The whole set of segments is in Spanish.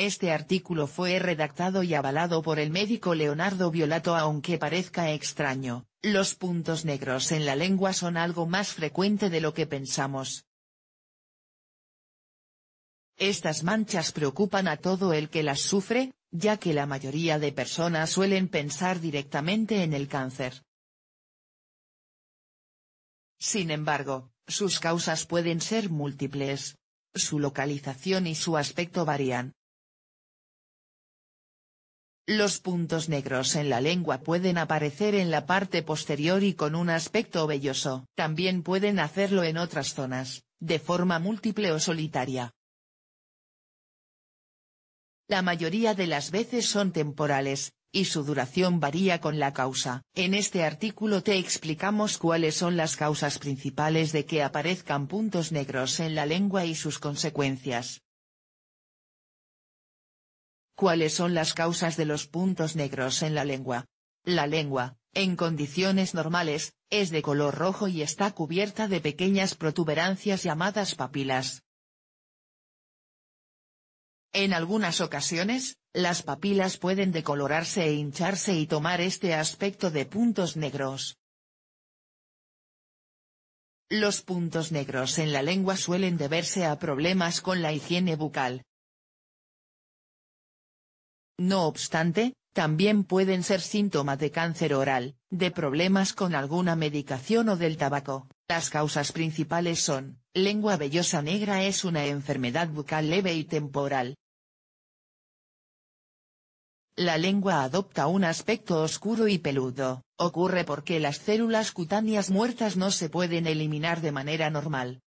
Este artículo fue redactado y avalado por el médico Leonardo Violato aunque parezca extraño, los puntos negros en la lengua son algo más frecuente de lo que pensamos. Estas manchas preocupan a todo el que las sufre, ya que la mayoría de personas suelen pensar directamente en el cáncer. Sin embargo, sus causas pueden ser múltiples. Su localización y su aspecto varían, los puntos negros en la lengua pueden aparecer en la parte posterior y con un aspecto velloso. También pueden hacerlo en otras zonas, de forma múltiple o solitaria. La mayoría de las veces son temporales, y su duración varía con la causa. En este artículo te explicamos cuáles son las causas principales de que aparezcan puntos negros en la lengua y sus consecuencias. ¿Cuáles son las causas de los puntos negros en la lengua? La lengua, en condiciones normales, es de color rojo y está cubierta de pequeñas protuberancias llamadas papilas. En algunas ocasiones, las papilas pueden decolorarse e hincharse y tomar este aspecto de puntos negros. Los puntos negros en la lengua suelen deberse a problemas con la higiene bucal, no obstante, también pueden ser síntomas de cáncer oral, de problemas con alguna medicación o del tabaco. Las causas principales son, lengua vellosa negra es una enfermedad bucal leve y temporal. La lengua adopta un aspecto oscuro y peludo, ocurre porque las células cutáneas muertas no se pueden eliminar de manera normal.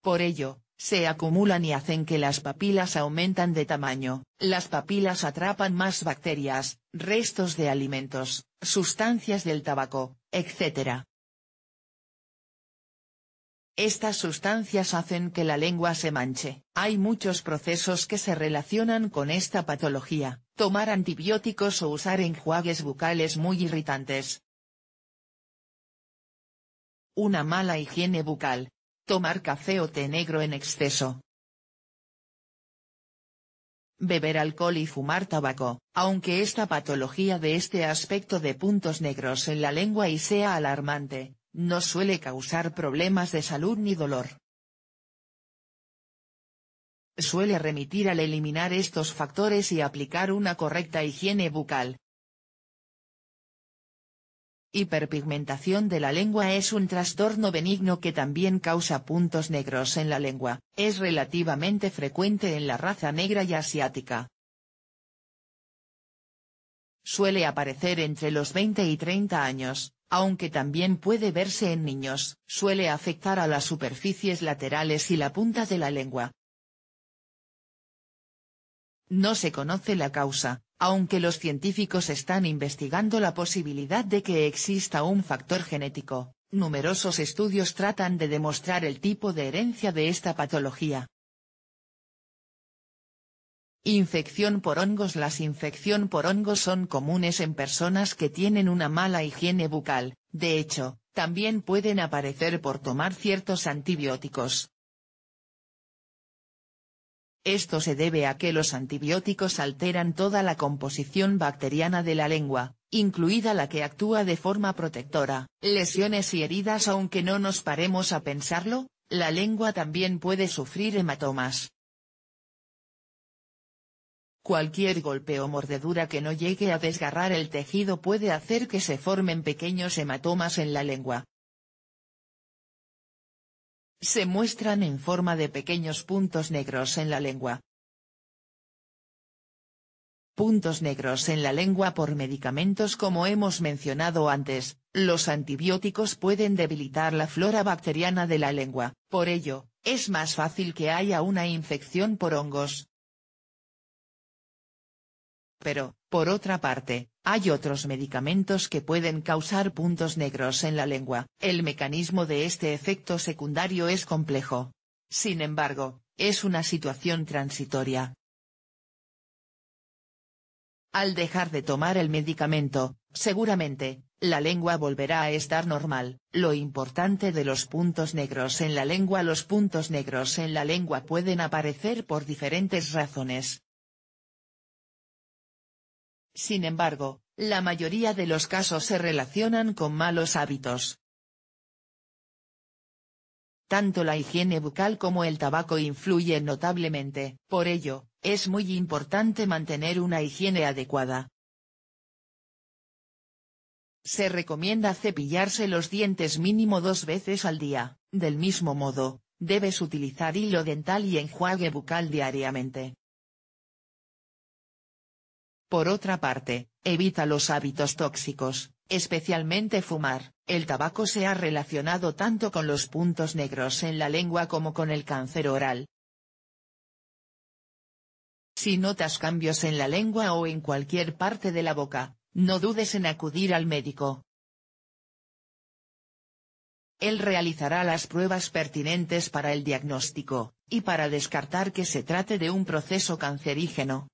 Por ello, se acumulan y hacen que las papilas aumentan de tamaño, las papilas atrapan más bacterias, restos de alimentos, sustancias del tabaco, etc. Estas sustancias hacen que la lengua se manche. Hay muchos procesos que se relacionan con esta patología, tomar antibióticos o usar enjuagues bucales muy irritantes. Una mala higiene bucal, Tomar café o té negro en exceso. Beber alcohol y fumar tabaco, aunque esta patología de este aspecto de puntos negros en la lengua y sea alarmante, no suele causar problemas de salud ni dolor. Suele remitir al eliminar estos factores y aplicar una correcta higiene bucal, Hiperpigmentación de la lengua es un trastorno benigno que también causa puntos negros en la lengua, es relativamente frecuente en la raza negra y asiática. Suele aparecer entre los 20 y 30 años, aunque también puede verse en niños, suele afectar a las superficies laterales y la punta de la lengua. No se conoce la causa, aunque los científicos están investigando la posibilidad de que exista un factor genético, numerosos estudios tratan de demostrar el tipo de herencia de esta patología. Infección por hongos Las infección por hongos son comunes en personas que tienen una mala higiene bucal, de hecho, también pueden aparecer por tomar ciertos antibióticos, esto se debe a que los antibióticos alteran toda la composición bacteriana de la lengua, incluida la que actúa de forma protectora. Lesiones y heridas Aunque no nos paremos a pensarlo, la lengua también puede sufrir hematomas. Cualquier golpe o mordedura que no llegue a desgarrar el tejido puede hacer que se formen pequeños hematomas en la lengua, se muestran en forma de pequeños puntos negros en la lengua. Puntos negros en la lengua por medicamentos como hemos mencionado antes, los antibióticos pueden debilitar la flora bacteriana de la lengua, por ello, es más fácil que haya una infección por hongos. Pero, por otra parte, hay otros medicamentos que pueden causar puntos negros en la lengua. El mecanismo de este efecto secundario es complejo. Sin embargo, es una situación transitoria. Al dejar de tomar el medicamento, seguramente, la lengua volverá a estar normal. Lo importante de los puntos negros en la lengua Los puntos negros en la lengua pueden aparecer por diferentes razones, sin embargo, la mayoría de los casos se relacionan con malos hábitos. Tanto la higiene bucal como el tabaco influyen notablemente, por ello, es muy importante mantener una higiene adecuada. Se recomienda cepillarse los dientes mínimo dos veces al día, del mismo modo, debes utilizar hilo dental y enjuague bucal diariamente. Por otra parte, evita los hábitos tóxicos, especialmente fumar. El tabaco se ha relacionado tanto con los puntos negros en la lengua como con el cáncer oral. Si notas cambios en la lengua o en cualquier parte de la boca, no dudes en acudir al médico. Él realizará las pruebas pertinentes para el diagnóstico, y para descartar que se trate de un proceso cancerígeno.